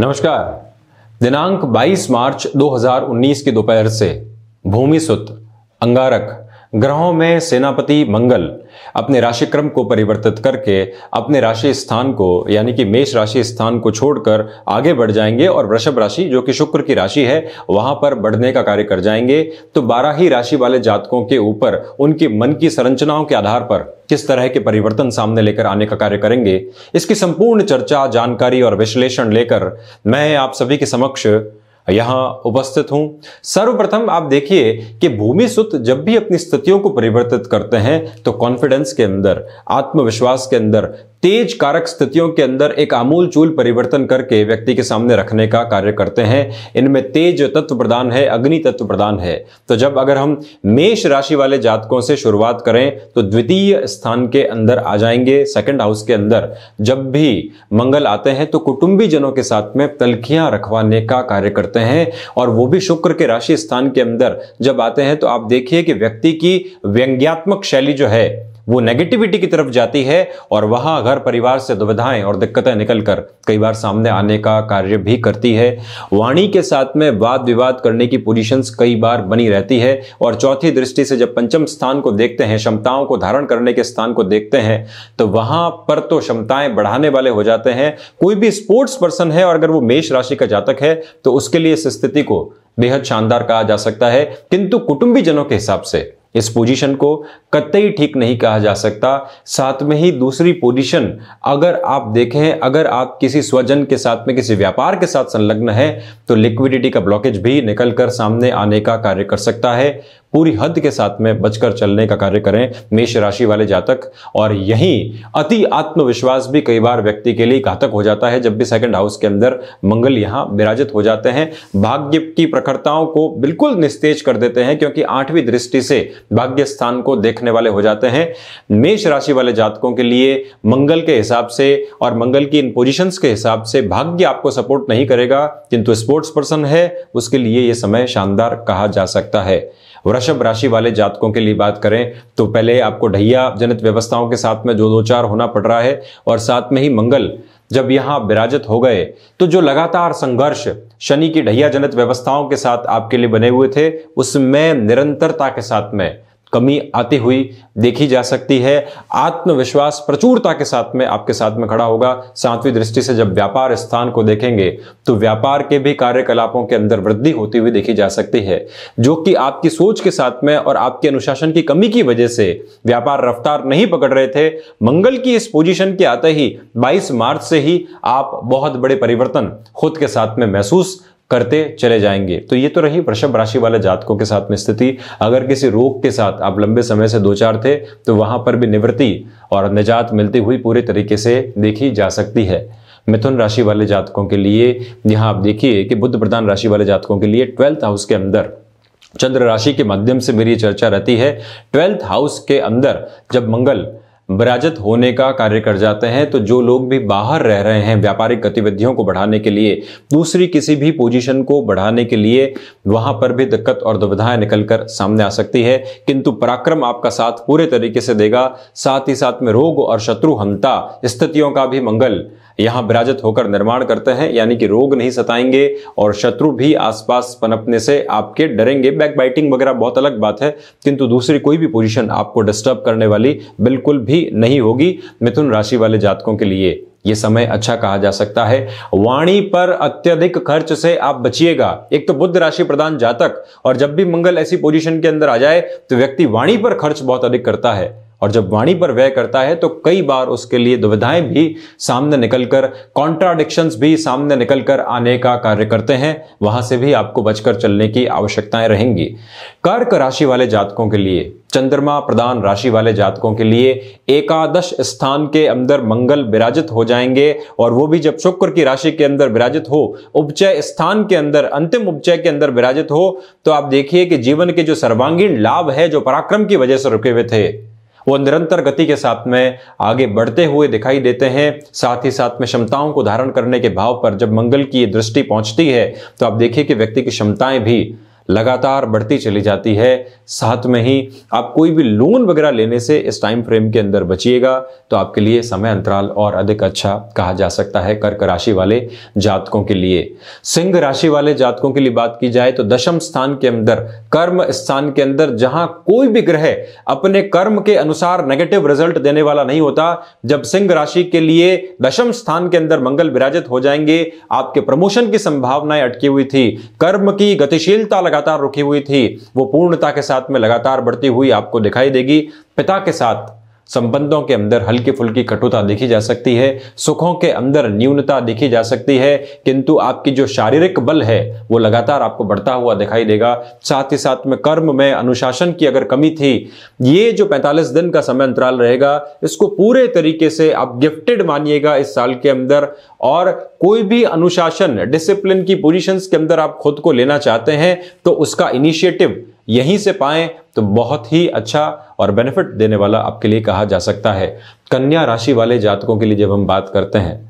नमस्कार दिनांक 22 मार्च 2019 की दोपहर से भूमि सुत अंगारक ग्रहों में सेनापति मंगल अपने राशि क्रम को परिवर्तित करके अपने राशि स्थान को यानी कि मेष राशि स्थान को छोड़कर आगे बढ़ जाएंगे और वृषभ राशि जो कि शुक्र की राशि है वहां पर बढ़ने का कार्य कर जाएंगे तो बारह ही राशि वाले जातकों के ऊपर उनके मन की संरचनाओं के आधार पर किस तरह के परिवर्तन सामने लेकर आने का कार्य करेंगे इसकी संपूर्ण चर्चा जानकारी और विश्लेषण लेकर मैं आप सभी के समक्ष यहां उपस्थित हूं सर्वप्रथम आप देखिए कि भूमि सुत जब भी अपनी स्थितियों को परिवर्तित करते हैं तो कॉन्फिडेंस के अंदर आत्मविश्वास के अंदर तेज कारक स्थितियों के अंदर एक आमूलचूल परिवर्तन करके व्यक्ति के सामने रखने का कार्य करते हैं इनमें तेज तत्व प्रदान है अग्नि तत्व प्रदान है तो जब अगर हम मेष राशि वाले जातकों से शुरुआत करें तो द्वितीय स्थान के अंदर आ जाएंगे सेकंड हाउस के अंदर जब भी मंगल आते हैं तो कुटुंबी जनों के साथ में तलखियां रखवाने का कार्य करते हैं और वो भी शुक्र के राशि स्थान के अंदर जब आते हैं तो आप देखिए कि व्यक्ति की व्यंग्यात्मक शैली जो है वो नेगेटिविटी की तरफ जाती है और वहां घर परिवार से दुविधाएं और दिक्कतें निकल कर कई बार सामने आने का कार्य भी करती है वाणी के साथ में वाद विवाद करने की पोजीशंस कई बार बनी रहती है और चौथी दृष्टि से जब पंचम स्थान को देखते हैं क्षमताओं को धारण करने के स्थान को देखते हैं तो वहां पर तो क्षमताएं बढ़ाने वाले हो जाते हैं कोई भी स्पोर्ट्स पर्सन है और अगर वो मेष राशि का जातक है तो उसके लिए इस स्थिति को बेहद शानदार कहा जा सकता है किंतु कुटुंबी जनों के हिसाब से इस पोजीशन को कतई ठीक नहीं कहा जा सकता साथ में ही दूसरी पोजीशन अगर आप देखें अगर आप किसी स्वजन के साथ में किसी व्यापार के साथ संलग्न है तो लिक्विडिटी का ब्लॉकेज भी निकल कर सामने आने का कार्य कर सकता है पूरी हद के साथ में बचकर चलने का कार्य करें मेष राशि वाले जातक और यही अति आत्मविश्वास भी कई बार व्यक्ति के लिए घातक हो जाता है जब भी सेकंड हाउस के अंदर मंगल यहां विराजित हो जाते हैं भाग्य की प्रखरताओं को बिल्कुल निस्तेज कर देते हैं क्योंकि आठवीं दृष्टि से भाग्य स्थान को देखने वाले हो जाते हैं मेष राशि वाले जातकों के लिए मंगल के हिसाब से और मंगल की इन पोजिशन के हिसाब से भाग्य आपको सपोर्ट नहीं करेगा किंतु स्पोर्ट्स पर्सन है उसके लिए ये समय शानदार कहा जा सकता है वृषभ राशि वाले जातकों के लिए बात करें तो पहले आपको ढैया जनित व्यवस्थाओं के साथ में जो दो चार होना पड़ रहा है और साथ में ही मंगल जब यहां विराजित हो गए तो जो लगातार संघर्ष शनि की ढैया जनित व्यवस्थाओं के साथ आपके लिए बने हुए थे उसमें निरंतरता के साथ में कमी आती हुई देखी जा सकती है आत्मविश्वास प्रचुरता के साथ में आपके साथ में खड़ा होगा सातवीं दृष्टि से जब व्यापार स्थान को देखेंगे तो व्यापार के भी कार्यकलापों के अंदर वृद्धि होती हुई देखी जा सकती है जो कि आपकी सोच के साथ में और आपके अनुशासन की कमी की वजह से व्यापार रफ्तार नहीं पकड़ रहे थे मंगल की इस पोजिशन के आते ही बाईस मार्च से ही आप बहुत बड़े परिवर्तन खुद के साथ में महसूस करते चले जाएंगे तो ये तो रही वृषभ राशि वाले जातकों के साथ में स्थिति अगर किसी रोग के साथ आप लंबे समय से दो चार थे तो वहां पर भी निवृत्ति और निजात मिलती हुई पूरे तरीके से देखी जा सकती है मिथुन राशि वाले जातकों के लिए यहाँ आप देखिए कि बुद्ध प्रधान राशि वाले जातकों के लिए ट्वेल्थ हाउस के अंदर चंद्र राशि के माध्यम से मेरी चर्चा रहती है ट्वेल्थ हाउस के अंदर जब मंगल बराजत होने का कार्य कर जाते हैं तो जो लोग भी बाहर रह रहे हैं व्यापारिक गतिविधियों को बढ़ाने के लिए दूसरी किसी भी पोजीशन को बढ़ाने के लिए वहां पर भी दिक्कत और दुविधाएं निकल कर सामने आ सकती है किंतु पराक्रम आपका साथ पूरे तरीके से देगा साथ ही साथ में रोग और शत्रु हमता स्थितियों का भी मंगल यहां विराजत होकर निर्माण करते हैं यानी कि रोग नहीं सताएंगे और शत्रु भी आसपास पनपने से आपके डरेंगे बैक बाइटिंग वगैरह बहुत अलग बात है किंतु दूसरी कोई भी पोजीशन आपको डिस्टर्ब करने वाली बिल्कुल भी नहीं होगी मिथुन राशि वाले जातकों के लिए ये समय अच्छा कहा जा सकता है वाणी पर अत्यधिक खर्च से आप बचिएगा एक तो बुद्ध राशि प्रदान जातक और जब भी मंगल ऐसी पोजीशन के अंदर आ जाए तो व्यक्ति वाणी पर खर्च बहुत अधिक करता है और जब वाणी पर व्यय करता है तो कई बार उसके लिए दुविधाएं भी सामने निकलकर कॉन्ट्राडिक्शन भी सामने निकलकर आने का कार्य करते हैं वहां से भी आपको बचकर चलने की आवश्यकताएं रहेंगी कर्क राशि वाले जातकों के लिए चंद्रमा प्रदान राशि वाले जातकों के लिए एकादश स्थान के अंदर मंगल विराजित हो जाएंगे और वो भी जब शुक्र की राशि के अंदर विराजित हो उपचय स्थान के अंदर अंतिम उपचय के अंदर विराजित हो तो आप देखिए कि जीवन के जो सर्वांगीण लाभ है जो पराक्रम की वजह से रुके हुए थे वो निरंतर गति के साथ में आगे बढ़ते हुए दिखाई देते हैं साथ ही साथ में क्षमताओं को धारण करने के भाव पर जब मंगल की ये दृष्टि पहुंचती है तो आप देखिए कि व्यक्ति की क्षमताएं भी लगातार बढ़ती चली जाती है साथ में ही आप कोई भी लोन वगैरह लेने से इस टाइम फ्रेम के अंदर बचिएगा तो आपके लिए समय अंतराल और अधिक अच्छा कहा जा सकता है कर्क राशि वाले जातकों के लिए सिंह राशि वाले जातकों के लिए बात की जाए तो दशम स्थान के अंदर कर्म स्थान के अंदर जहां कोई भी ग्रह अपने कर्म के अनुसार नेगेटिव रिजल्ट देने वाला नहीं होता जब सिंह राशि के लिए दशम स्थान के अंदर मंगल विराजित हो जाएंगे आपके प्रमोशन की संभावनाएं अटकी हुई थी कर्म की गतिशीलता लगा लगातार रुकी हुई थी वो पूर्णता के साथ में लगातार बढ़ती हुई आपको दिखाई देगी पिता के साथ संबंधों के अंदर हल्की फुल्की कटुता देखी जा सकती है सुखों के अंदर न्यूनता देखी जा सकती है किंतु आपकी जो शारीरिक बल है वो लगातार आपको बढ़ता हुआ दिखाई देगा साथ ही साथ में कर्म में अनुशासन की अगर कमी थी ये जो 45 दिन का समय अंतराल रहेगा इसको पूरे तरीके से आप गिफ्टेड मानिएगा इस साल के अंदर और कोई भी अनुशासन डिसिप्लिन की पोजिशन के अंदर आप खुद को लेना चाहते हैं तो उसका इनिशिएटिव यहीं से पाएं तो बहुत ही अच्छा और बेनिफिट देने वाला आपके लिए कहा जा सकता है कन्या राशि वाले जातकों के लिए जब हम बात करते हैं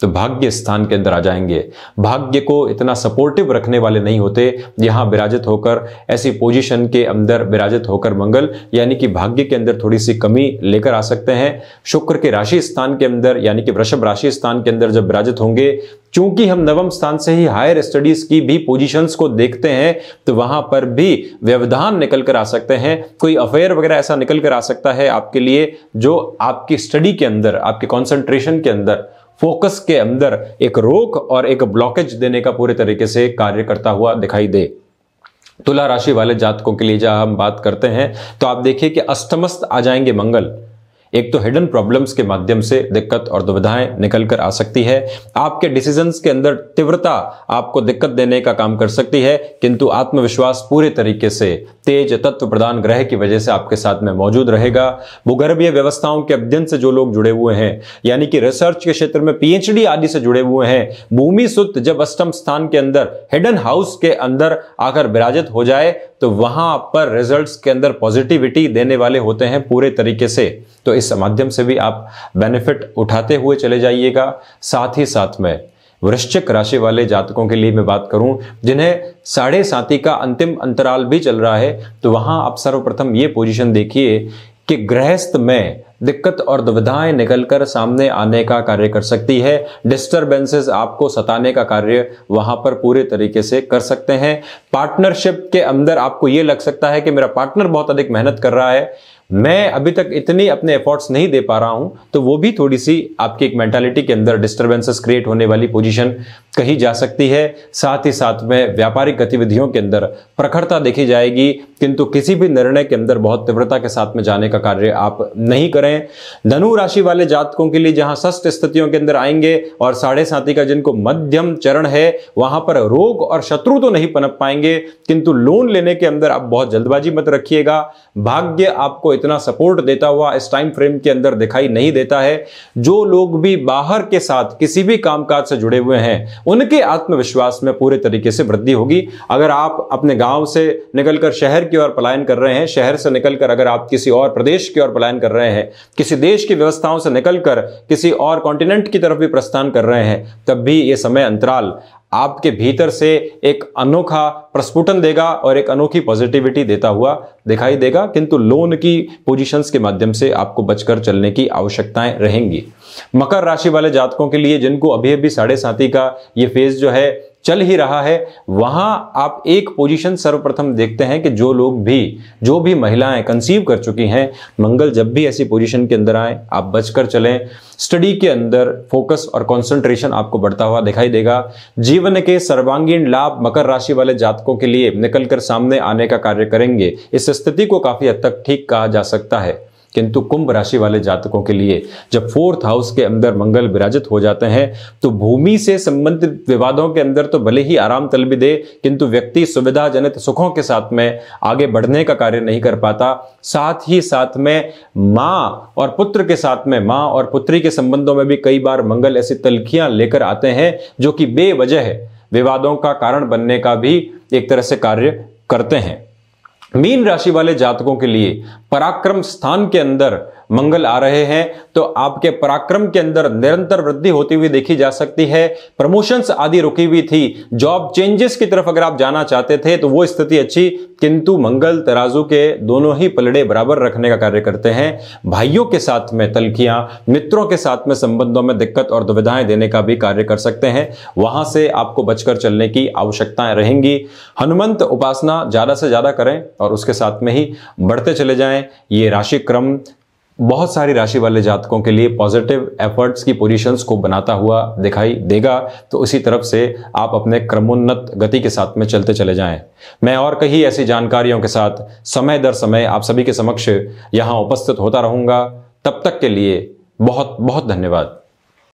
तो भाग्य स्थान के अंदर आ जाएंगे भाग्य को इतना सपोर्टिव रखने वाले नहीं होते यहां विराजित होकर ऐसी पोजीशन के अंदर विराजित होकर मंगल यानी कि भाग्य के अंदर थोड़ी सी कमी लेकर आ सकते हैं शुक्र के राशि स्थान के अंदर यानी कि वृषभ राशि स्थान के अंदर जब विराजित होंगे चूंकि हम नवम स्थान से ही हायर स्टडीज की भी पोजीशंस को देखते हैं तो वहां पर भी व्यवधान निकल कर आ सकते हैं कोई अफेयर वगैरह ऐसा निकल कर आ सकता है आपके लिए जो आपकी स्टडी के अंदर आपके कॉन्सेंट्रेशन के अंदर फोकस के अंदर एक रोक और एक ब्लॉकेज देने का पूरे तरीके से कार्य करता हुआ दिखाई दे तुला राशि वाले जातकों के लिए जहां हम बात करते हैं तो आप देखिए कि अष्टमस्त आ जाएंगे मंगल एक तो हिडन प्रॉब्लम्स के माध्यम से दिक्कत और दुविधाएं निकल कर आ सकती है आपके डिसीजंस के अंदर तीव्रता आपको दिक्कत देने का काम कर सकती है किंतु आत्मविश्वास पूरे तरीके से तेज तत्व प्रदान ग्रह की वजह से आपके साथ में मौजूद रहेगा भूगर्भीय व्यवस्थाओं के अध्ययन से जो लोग जुड़े हुए हैं यानी कि रिसर्च के क्षेत्र में पीएचडी आदि से जुड़े हुए हैं भूमि सुत जब अष्टम स्थान के अंदर हिडन हाउस के अंदर आकर विराजित हो जाए तो वहां पर रिजल्ट्स के अंदर पॉजिटिविटी देने वाले होते हैं पूरे तरीके से तो इस माध्यम से भी आप बेनिफिट उठाते हुए चले जाइएगा साथ ही साथ में वृश्चिक राशि वाले जातकों के लिए मैं बात करूं जिन्हें साढ़े साथी का अंतिम अंतराल भी चल रहा है तो वहां आप सर्वप्रथम ये पोजिशन देखिए कि गृहस्थ में दिक्कत और दुविधाएं निकलकर सामने आने का कार्य कर सकती है डिस्टरबेंसेस आपको सताने का कार्य वहां पर पूरे तरीके से कर सकते हैं पार्टनरशिप के अंदर आपको ये लग सकता है कि मेरा पार्टनर बहुत अधिक मेहनत कर रहा है मैं अभी तक इतनी अपने एफर्ट्स नहीं दे पा रहा हूं तो वो भी थोड़ी सी आपकी एक मेंटालिटी के अंदर डिस्टर्बेंसेस क्रिएट होने वाली पोजीशन कही जा सकती है साथ ही साथ में व्यापारिक गतिविधियों के अंदर प्रखरता देखी जाएगी किंतु किसी भी निर्णय के अंदर बहुत तीव्रता के साथ में जाने का कार्य आप नहीं करें धनु राशि वाले जातकों के लिए जहां सस्त स्थितियों के अंदर आएंगे और साढ़े साथी का जिनको मध्यम चरण है वहां पर रोग और शत्रु तो नहीं पनप पाएंगे किंतु लोन लेने के अंदर आप बहुत जल्दबाजी मत रखिएगा भाग्य आपको इतना सपोर्ट देता हुआ इस टाइम फ्रेम के अंदर दिखाई नहीं देता है जो लोग भी बाहर के साथ किसी भी कामकाज से जुड़े हुए हैं उनके आत्मविश्वास में पूरे तरीके से वृद्धि होगी अगर आप अपने गांव से निकलकर शहर की ओर पलायन कर रहे हैं शहर से निकलकर अगर आप किसी और प्रदेश की ओर पलायन कर रहे हैं किसी देश की व्यवस्थाओं से निकलकर किसी और कॉन्टिनेंट की तरफ भी प्रस्थान कर रहे हैं तब भी ये समय अंतराल आपके भीतर से एक अनोखा प्रस्फुटन देगा और एक अनोखी पॉजिटिविटी देता हुआ दिखाई देगा किंतु लोन की पोजीशंस के माध्यम से आपको बचकर चलने की आवश्यकताएं रहेंगी मकर राशि वाले जातकों के लिए जिनको अभी अभी साढ़े साथी का ये फेज जो है चल ही रहा है वहां आप एक पोजीशन सर्वप्रथम देखते हैं कि जो लोग भी जो भी महिलाएं कंसीव कर चुकी हैं मंगल जब भी ऐसी पोजीशन के अंदर आए आप बचकर चलें स्टडी के अंदर फोकस और कंसंट्रेशन आपको बढ़ता हुआ दिखाई देगा जीवन के सर्वांगीण लाभ मकर राशि वाले जातकों के लिए निकलकर सामने आने का कार्य करेंगे इस स्थिति को काफी हद तक ठीक कहा जा सकता है किंतु कुंभ राशि वाले जातकों के लिए जब फोर्थ हाउस के अंदर मंगल विराजित हो जाते हैं तो भूमि से संबंधित विवादों के अंदर तो भले ही आराम भी दे किंतु व्यक्ति जनित सुखों के साथ में आगे बढ़ने का कार्य नहीं कर पाता साथ ही साथ में मां और पुत्र के साथ में मां और पुत्री के संबंधों में भी कई बार मंगल ऐसी तलखियां लेकर आते हैं जो कि बेवजह विवादों का कारण बनने का भी एक तरह से कार्य करते हैं मीन राशि वाले जातकों के लिए पराक्रम स्थान के अंदर मंगल आ रहे हैं तो आपके पराक्रम के अंदर निरंतर वृद्धि होती हुई देखी जा सकती है प्रमोशंस आदि रुकी हुई थी जॉब चेंजेस की तरफ अगर आप जाना चाहते थे तो वो स्थिति अच्छी किंतु मंगल तराजू के दोनों ही पलड़े बराबर रखने का कार्य करते हैं भाइयों के साथ में तलखियां मित्रों के साथ में संबंधों में दिक्कत और दुविधाएं देने का भी कार्य कर सकते हैं वहां से आपको बचकर चलने की आवश्यकताएं रहेंगी हनुमंत उपासना ज्यादा से ज्यादा करें और उसके साथ में ही बढ़ते चले जाएं ये राशि क्रम बहुत सारी राशि वाले जातकों के लिए पॉजिटिव एफर्ट्स की पोजीशंस को बनाता हुआ दिखाई देगा तो उसी तरफ से आप अपने क्रमोन्नत गति के साथ में चलते चले जाएं मैं और कई ऐसी जानकारियों के साथ समय दर समय आप सभी के समक्ष यहां उपस्थित होता रहूंगा तब तक के लिए बहुत बहुत धन्यवाद